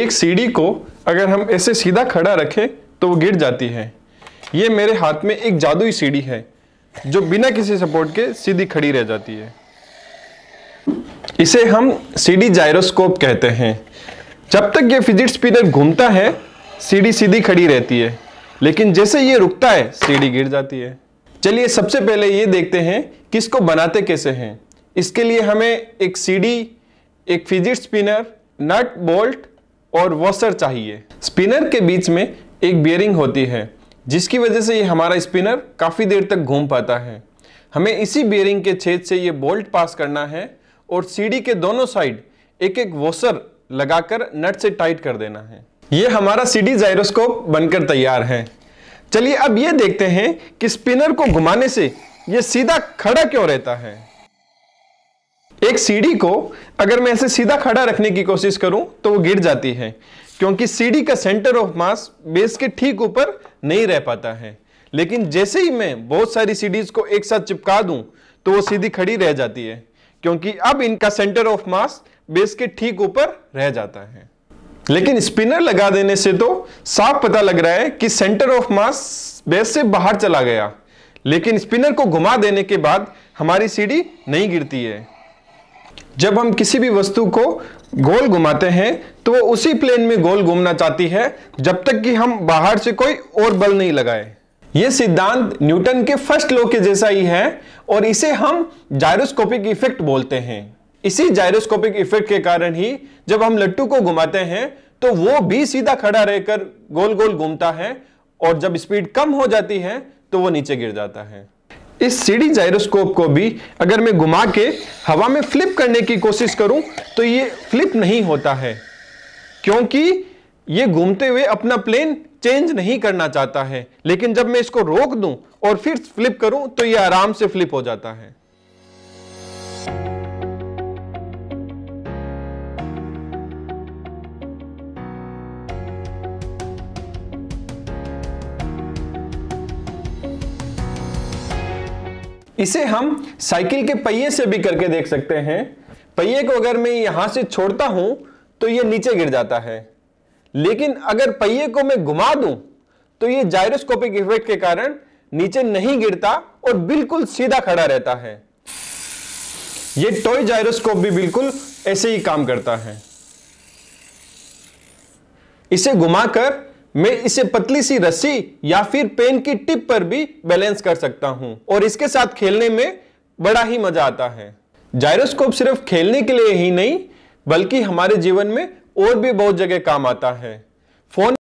एक सीढ़ी को अगर हम ऐसे सीधा खड़ा रखें तो वो गिर जाती है ये मेरे हाथ में एक जादुई सीढ़ी है जो बिना किसी सपोर्ट के सीधी खड़ी रह जाती है इसे हम सीडी जायरोस्कोप कहते हैं जब तक ये फिजिट स्पिनर घूमता है सीढ़ी सीधी खड़ी रहती है लेकिन जैसे ये रुकता है सीडी गिर जाती है चलिए सबसे पहले ये देखते हैं कि इसको बनाते कैसे हैं इसके लिए हमें एक सीडी, एक फिजिट स्पिनर नट बोल्ट और वॉशर चाहिए स्पिनर के बीच में एक बियरिंग होती है जिसकी वजह से ये हमारा स्पिनर काफ़ी देर तक घूम पाता है हमें इसी बियरिंग के छेद से ये बोल्ट पास करना है और सीढ़ी के दोनों साइड एक एक वॉशर लगाकर नट से टाइट कर देना है ये हमारा सीडी जायरोस्कोप बनकर तैयार है चलिए अब ये देखते हैं कि स्पिनर को घुमाने से ये सीधा खड़ा क्यों रहता है एक सीढ़ी को अगर मैं ऐसे सीधा खड़ा रखने की कोशिश करूं तो वो गिर जाती है क्योंकि सीढ़ी का सेंटर ऑफ मास बेस के ठीक ऊपर नहीं रह पाता है लेकिन जैसे ही मैं बहुत सारी सीढ़ीज को एक साथ चिपका दूं तो वो सीधी खड़ी रह जाती है क्योंकि अब इनका सेंटर ऑफ मास बेस के ठीक ऊपर रह जाता है लेकिन स्पिनर लगा देने से तो साफ पता लग रहा है कि सेंटर ऑफ मास बेस से बाहर चला गया लेकिन स्पिनर को घुमा देने के बाद हमारी सीढ़ी नहीं गिरती है जब हम किसी भी वस्तु को गोल घुमाते हैं तो वो उसी प्लेन में गोल घूमना चाहती है जब तक कि हम बाहर से कोई और बल नहीं लगाए ये सिद्धांत न्यूटन के फर्स्ट लॉ के जैसा ही है और इसे हम जायरोस्कोपिक इफेक्ट बोलते हैं इसी जायरोस्कोपिक इफेक्ट के कारण ही जब हम लट्टू को घुमाते हैं तो वो भी सीधा खड़ा रहकर गोल गोल घूमता है और जब स्पीड कम हो जाती है तो वो नीचे गिर जाता है इस सीडी जायरोस्कोप को भी अगर मैं घुमा के हवा में फ्लिप करने की कोशिश करूं तो ये फ्लिप नहीं होता है क्योंकि ये घूमते हुए अपना प्लेन चेंज नहीं करना चाहता है लेकिन जब मैं इसको रोक दूं और फिर फ्लिप करूं तो ये आराम से फ्लिप हो जाता है इसे हम साइकिल के पहिए से भी करके देख सकते हैं पहिए को अगर मैं यहां से छोड़ता हूं तो ये नीचे गिर जाता है लेकिन अगर पहिए को मैं घुमा दूं तो ये जायरोस्कोपिक इफेक्ट के कारण नीचे नहीं गिरता और बिल्कुल सीधा खड़ा रहता है ये टॉय जायरोस्कोप भी बिल्कुल ऐसे ही काम करता है इसे घुमाकर मैं इसे पतली सी रस्सी या फिर पेन की टिप पर भी बैलेंस कर सकता हूं और इसके साथ खेलने में बड़ा ही मजा आता है जायरोस्कोप सिर्फ खेलने के लिए ही नहीं बल्कि हमारे जीवन में और भी बहुत जगह काम आता है